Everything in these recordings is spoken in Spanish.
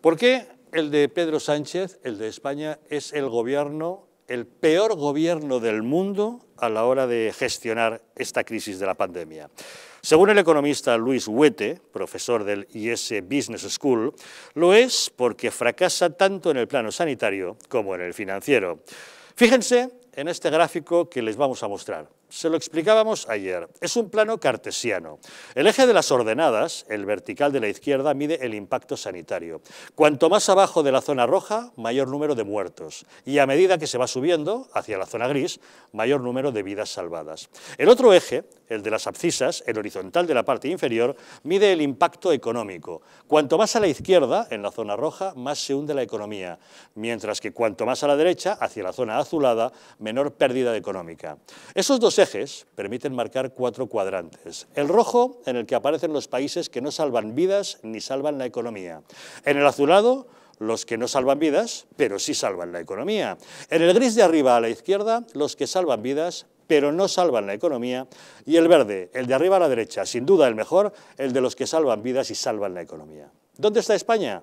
¿Por qué el de Pedro Sánchez, el de España, es el gobierno, el peor gobierno del mundo a la hora de gestionar esta crisis de la pandemia? Según el economista Luis Huete, profesor del IS Business School, lo es porque fracasa tanto en el plano sanitario como en el financiero. Fíjense en este gráfico que les vamos a mostrar. Se lo explicábamos ayer. Es un plano cartesiano. El eje de las ordenadas, el vertical de la izquierda, mide el impacto sanitario. Cuanto más abajo de la zona roja, mayor número de muertos. Y a medida que se va subiendo hacia la zona gris, mayor número de vidas salvadas. El otro eje, el de las abscisas, el horizontal de la parte inferior, mide el impacto económico. Cuanto más a la izquierda, en la zona roja, más se hunde la economía. Mientras que cuanto más a la derecha, hacia la zona azulada, menor pérdida económica. Esos dos ejes permiten marcar cuatro cuadrantes. El rojo, en el que aparecen los países que no salvan vidas ni salvan la economía. En el azulado, los que no salvan vidas, pero sí salvan la economía. En el gris de arriba a la izquierda, los que salvan vidas, pero no salvan la economía. Y el verde, el de arriba a la derecha, sin duda el mejor, el de los que salvan vidas y salvan la economía. ¿Dónde está España?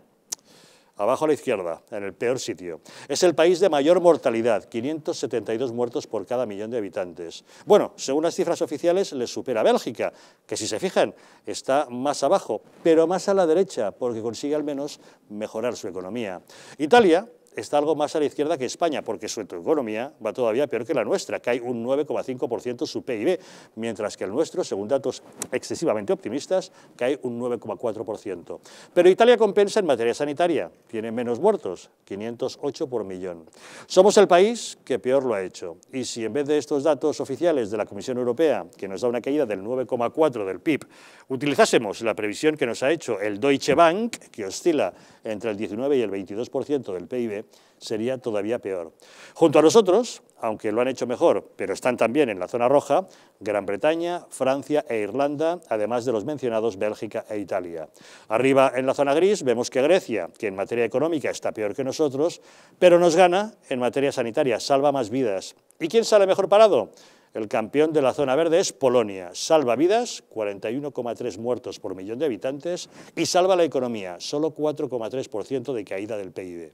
abajo a la izquierda, en el peor sitio. Es el país de mayor mortalidad, 572 muertos por cada millón de habitantes. Bueno, según las cifras oficiales, le supera Bélgica, que si se fijan, está más abajo, pero más a la derecha, porque consigue al menos mejorar su economía. Italia, está algo más a la izquierda que España, porque su economía va todavía peor que la nuestra, cae un 9,5% su PIB, mientras que el nuestro, según datos excesivamente optimistas, cae un 9,4%. Pero Italia compensa en materia sanitaria, tiene menos muertos, 508 por millón. Somos el país que peor lo ha hecho, y si en vez de estos datos oficiales de la Comisión Europea, que nos da una caída del 9,4% del PIB, utilizásemos la previsión que nos ha hecho el Deutsche Bank, que oscila entre el 19 y el 22% del PIB, sería todavía peor. Junto a nosotros, aunque lo han hecho mejor, pero están también en la zona roja, Gran Bretaña, Francia e Irlanda, además de los mencionados Bélgica e Italia. Arriba en la zona gris vemos que Grecia, que en materia económica está peor que nosotros, pero nos gana en materia sanitaria, salva más vidas. ¿Y quién sale mejor parado? El campeón de la zona verde es Polonia. Salva vidas, 41,3 muertos por millón de habitantes, y salva la economía, solo 4,3% de caída del PIB.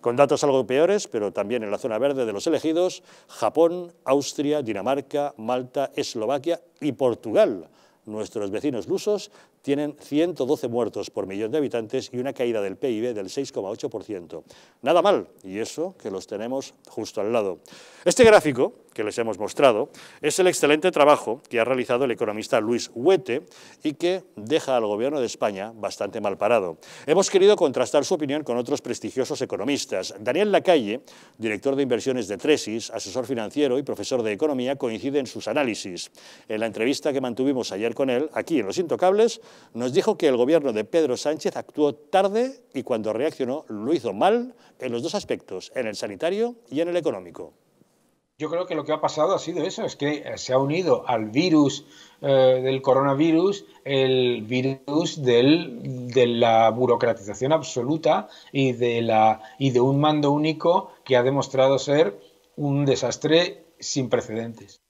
Con datos algo peores, pero también en la zona verde de los elegidos, Japón, Austria, Dinamarca, Malta, Eslovaquia y Portugal. Nuestros vecinos lusos tienen 112 muertos por millón de habitantes y una caída del PIB del 6,8%. Nada mal, y eso que los tenemos justo al lado. Este gráfico que les hemos mostrado es el excelente trabajo que ha realizado el economista Luis Huete y que deja al gobierno de España bastante mal parado. Hemos querido contrastar su opinión con otros prestigiosos economistas. Daniel Lacalle, director de inversiones de Tresis, asesor financiero y profesor de economía, coincide en sus análisis. En la entrevista que mantuvimos ayer con él, aquí en Los Intocables, nos dijo que el gobierno de Pedro Sánchez actuó tarde y cuando reaccionó lo hizo mal en los dos aspectos, en el sanitario y en el económico yo creo que lo que ha pasado ha sido eso, es que eh, se ha unido al virus eh, del coronavirus el virus de la burocratización absoluta y y de un mando único que ha demostrado ser un desastre sin precedentes.